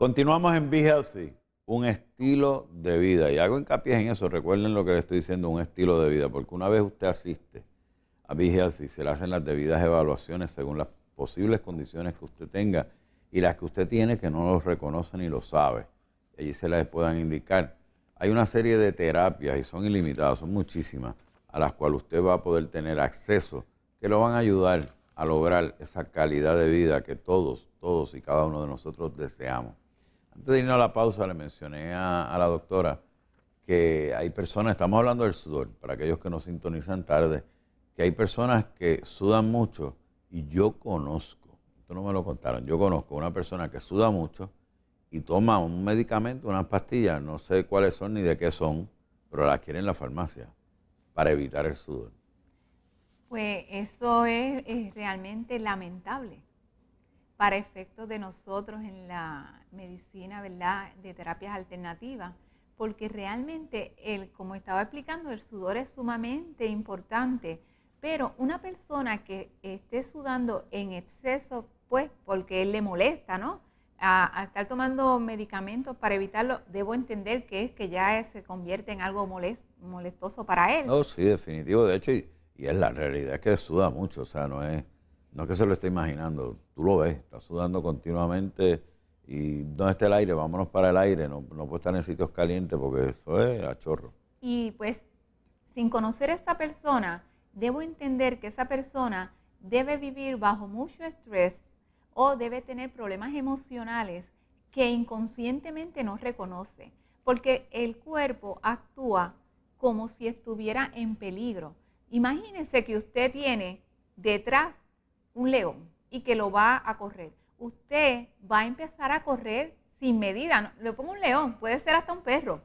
Continuamos en Be Healthy, un estilo de vida. Y hago hincapié en eso, recuerden lo que les estoy diciendo, un estilo de vida, porque una vez usted asiste a Be Healthy, se le hacen las debidas evaluaciones según las posibles condiciones que usted tenga y las que usted tiene que no los reconoce ni lo sabe. Allí se las puedan indicar. Hay una serie de terapias y son ilimitadas, son muchísimas, a las cuales usted va a poder tener acceso, que lo van a ayudar a lograr esa calidad de vida que todos, todos y cada uno de nosotros deseamos. Antes de irnos a la pausa, le mencioné a, la doctora que hay personas, estamos hablando del sudor, para aquellos que nos sintonizan tarde, que hay personas que sudan mucho y yo conozco, esto no me lo contaron, yo conozco una persona que suda mucho y toma un medicamento, unas pastillas, no sé cuáles son ni de qué son, pero las quiere en la farmacia para evitar el sudor. Pues eso es realmente lamentable para efectos de nosotros en la medicina, ¿verdad?, de terapias alternativas, porque realmente, el, como estaba explicando, el sudor es sumamente importante, pero una persona que esté sudando en exceso, pues porque él le molesta, ¿no? A, estar tomando medicamentos para evitarlo, debo entender que es que ya se convierte en algo molestoso para él. No, sí, definitivo. De hecho, y, es la realidad que suda mucho, o sea, no es no es que se lo esté imaginando, tú lo ves, está sudando continuamente y ¿dónde está el aire? Vámonos para el aire, no, puede estar en sitios calientes porque eso es a chorro. Y pues, sin conocer a esa persona, debo entender que esa persona debe vivir bajo mucho estrés o debe tener problemas emocionales que inconscientemente no reconoce, porque el cuerpo actúa como si estuviera en peligro. Imagínense que usted tiene detrás un león y que lo va a correr. Usted va a empezar a correr sin medida. Lo le un león, puede ser hasta un perro.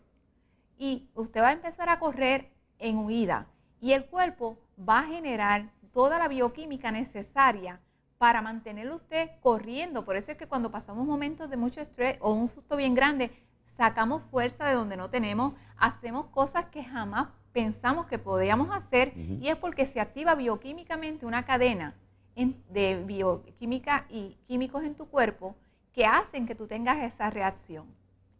Y usted va a empezar a correr en huida. Y el cuerpo va a generar toda la bioquímica necesaria para mantenerlo usted corriendo. Por eso es que cuando pasamos momentos de mucho estrés o un susto bien grande, sacamos fuerza de donde no tenemos, hacemos cosas que jamás pensamos que podíamos hacer y es porque se activa bioquímicamente una cadena de bioquímica y químicos en tu cuerpo que hacen que tú tengas esa reacción.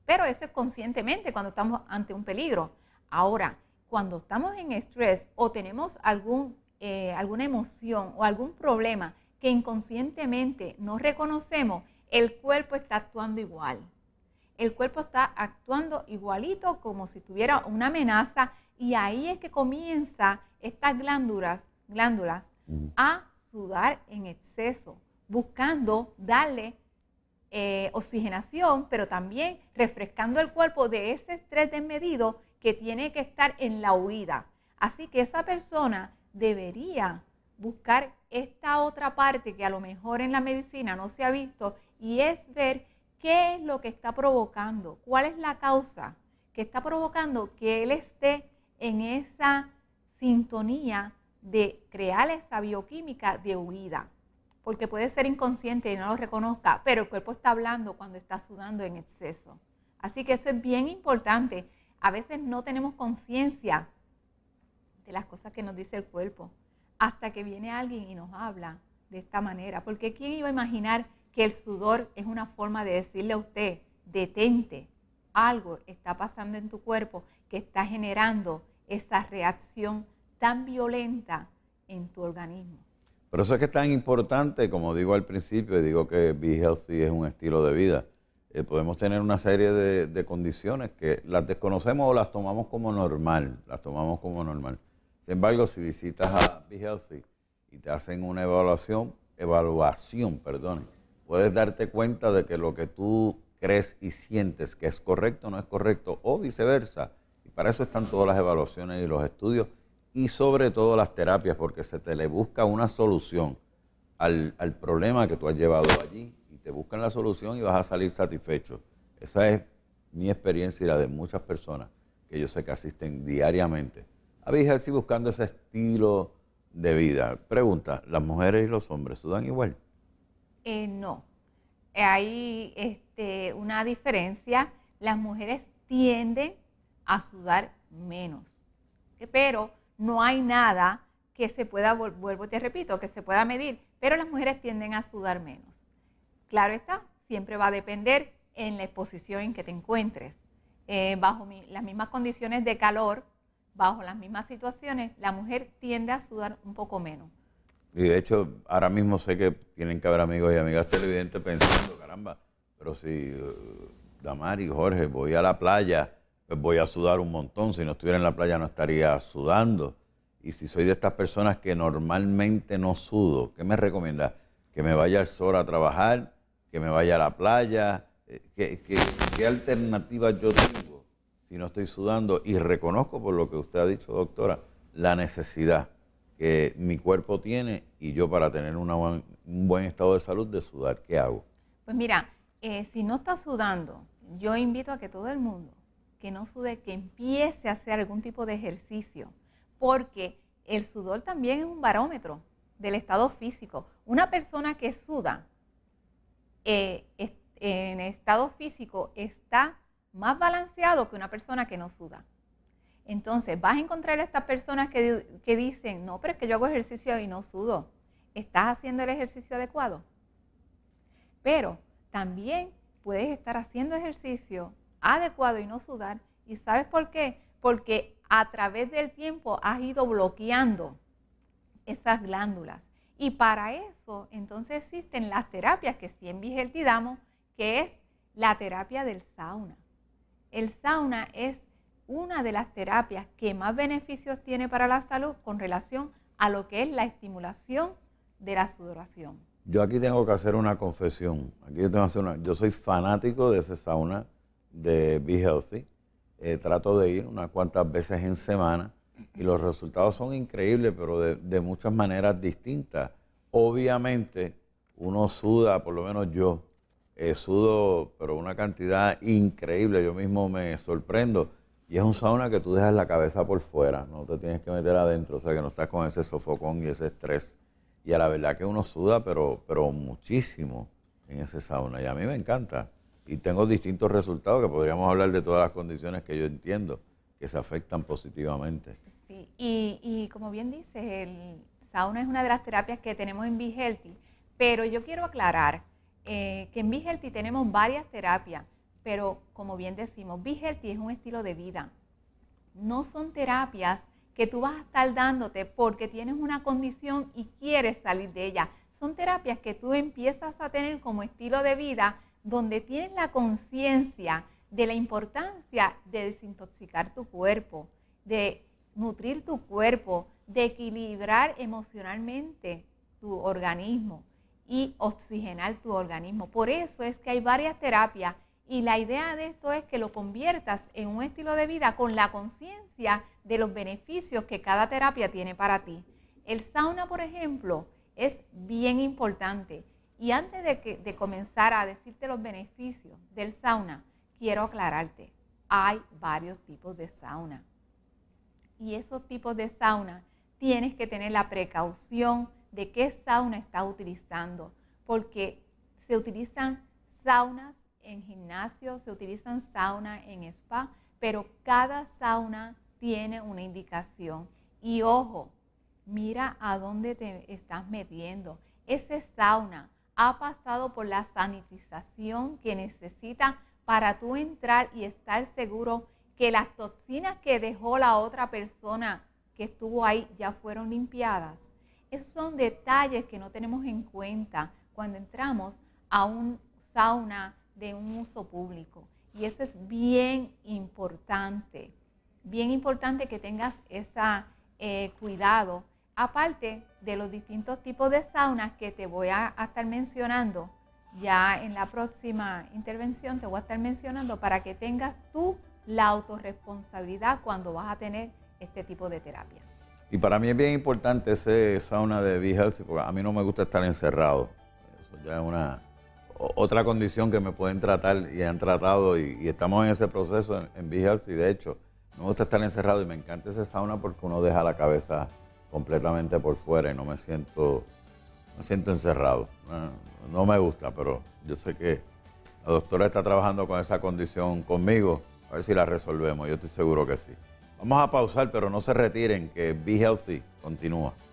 Pero eso es conscientemente cuando estamos ante un peligro. Ahora, cuando estamos en estrés o tenemos algún, eh, alguna emoción o algún problema que inconscientemente no reconocemos, el cuerpo está actuando igual. El cuerpo está actuando igualito como si tuviera una amenaza y ahí es que comienza estas glándulas, glándulas a sudar en exceso, buscando darle eh, oxigenación, pero también refrescando el cuerpo de ese estrés desmedido que tiene que estar en la huida. Así que esa persona debería buscar esta otra parte que a lo mejor en la medicina no se ha visto y es ver qué es lo que está provocando, cuál es la causa que está provocando que él esté en esa sintonía de crear esa bioquímica de huida, porque puede ser inconsciente y no lo reconozca, pero el cuerpo está hablando cuando está sudando en exceso. Así que eso es bien importante. A veces no tenemos conciencia de las cosas que nos dice el cuerpo hasta que viene alguien y nos habla de esta manera, porque ¿quién iba a imaginar que el sudor es una forma de decirle a usted, detente, algo está pasando en tu cuerpo que está generando esa reacción tan violenta en tu organismo. Por eso es que es tan importante, como digo al principio, y digo que Be Healthy es un estilo de vida. Eh, podemos tener una serie de, condiciones que las desconocemos o las tomamos como normal, las tomamos como normal. Sin embargo, si visitas a Be Healthy y te hacen una evaluación, evaluación, perdón, puedes darte cuenta de que lo que tú crees y sientes que es correcto no es correcto, o viceversa. Y para eso están todas las evaluaciones y los estudios y sobre todo las terapias, porque se te le busca una solución al, problema que tú has llevado allí y te buscan la solución y vas a salir satisfecho. Esa es mi experiencia y la de muchas personas que yo sé que asisten diariamente a si buscando ese estilo de vida. Pregunta, ¿las mujeres y los hombres sudan igual? Eh, no, hay este, una diferencia. Las mujeres tienden a sudar menos, pero no hay nada que se pueda, vuelvo y te repito, que se pueda medir, pero las mujeres tienden a sudar menos. Claro está, siempre va a depender en la exposición en que te encuentres. Eh, bajo las mismas condiciones de calor, bajo las mismas situaciones, la mujer tiende a sudar un poco menos. Y de hecho, ahora mismo sé que tienen que haber amigos y amigas televidentes pensando, caramba, pero si damar eh, Damari, Jorge, voy a la playa pues voy a sudar un montón. Si no estuviera en la playa no estaría sudando. Y si soy de estas personas que normalmente no sudo, ¿qué me recomienda? Que me vaya al sol a trabajar, que me vaya a la playa. Eh, ¿Qué, alternativa yo tengo si no estoy sudando? Y reconozco por lo que usted ha dicho, doctora, la necesidad que mi cuerpo tiene y yo para tener un buen estado de salud de sudar, ¿qué hago? Pues mira, eh, si no está sudando, yo invito a que todo el mundo que no sude, que empiece a hacer algún tipo de ejercicio, porque el sudor también es un barómetro del estado físico. Una persona que suda eh, en estado físico está más balanceado que una persona que no suda. Entonces, vas a encontrar a estas personas que, que dicen, no, pero es que yo hago ejercicio y no sudo. ¿Estás haciendo el ejercicio adecuado? Pero también puedes estar haciendo ejercicio adecuado y no sudar. ¿Y sabes por qué? Porque a través del tiempo has ido bloqueando esas glándulas. Y para eso, entonces existen las terapias que si en que es la terapia del sauna. El sauna es una de las terapias que más beneficios tiene para la salud con relación a lo que es la estimulación de la sudoración. Yo aquí tengo que hacer una confesión. Aquí yo tengo que hacer una. Yo soy fanático de ese sauna de Be Healthy. Eh, trato de ir unas cuantas veces en semana y los resultados son increíbles, pero de, muchas maneras distintas. Obviamente, uno suda, por lo menos yo, eh, sudo, pero una cantidad increíble. Yo mismo me sorprendo. Y es un sauna que tú dejas la cabeza por fuera, no te tienes que meter adentro, o sea que no estás con ese sofocón y ese estrés. Y a la verdad que uno suda, pero, pero muchísimo en ese sauna. Y a mí me encanta y tengo distintos resultados que podríamos hablar de todas las condiciones que yo entiendo que se afectan positivamente. y, como bien dices, el sauna es una de las terapias que tenemos en Be pero yo quiero aclarar eh, que en Be Healthy tenemos varias terapias, pero como bien decimos, Be Healthy es un estilo de vida. No son terapias que tú vas a estar dándote porque tienes una condición y quieres salir de ella. Son terapias que tú empiezas a tener como estilo de vida donde tienes la conciencia de la importancia de desintoxicar tu cuerpo, de nutrir tu cuerpo, de equilibrar emocionalmente tu organismo y oxigenar tu organismo. Por eso es que hay varias terapias y la idea de esto es que lo conviertas en un estilo de vida con la conciencia de los beneficios que cada terapia tiene para ti. El sauna, por ejemplo, es bien importante. Y antes de, comenzar a decirte los beneficios del sauna, quiero aclararte, hay varios tipos de sauna. Y esos tipos de sauna tienes que tener la precaución de qué sauna estás utilizando, porque se utilizan saunas en gimnasio, se utilizan sauna en spa, pero cada sauna tiene una indicación. Y ojo, mira a dónde te estás metiendo. Ese sauna ha pasado por la sanitización que necesita para tú entrar y estar seguro que las toxinas que dejó la otra persona que estuvo ahí ya fueron limpiadas. Esos son detalles que no tenemos en cuenta cuando entramos a un sauna de un uso público. Y eso es bien importante, bien importante que tengas ese eh, cuidado Aparte de los distintos tipos de saunas que te voy a, estar mencionando, ya en la próxima intervención te voy a estar mencionando para que tengas tú la autorresponsabilidad cuando vas a tener este tipo de terapia. Y para mí es bien importante ese sauna de Be porque a mí no me gusta estar encerrado. Eso ya es una otra condición que me pueden tratar y han tratado y, estamos en ese proceso en, en y De hecho, me gusta estar encerrado y me encanta esa sauna porque uno deja la cabeza completamente por fuera y no me siento, siento encerrado. No me gusta, pero yo sé que la doctora está trabajando con esa condición conmigo. A ver si la resolvemos, yo estoy seguro que sí. Vamos a pausar, pero no se retiren, que Be Healthy continúa.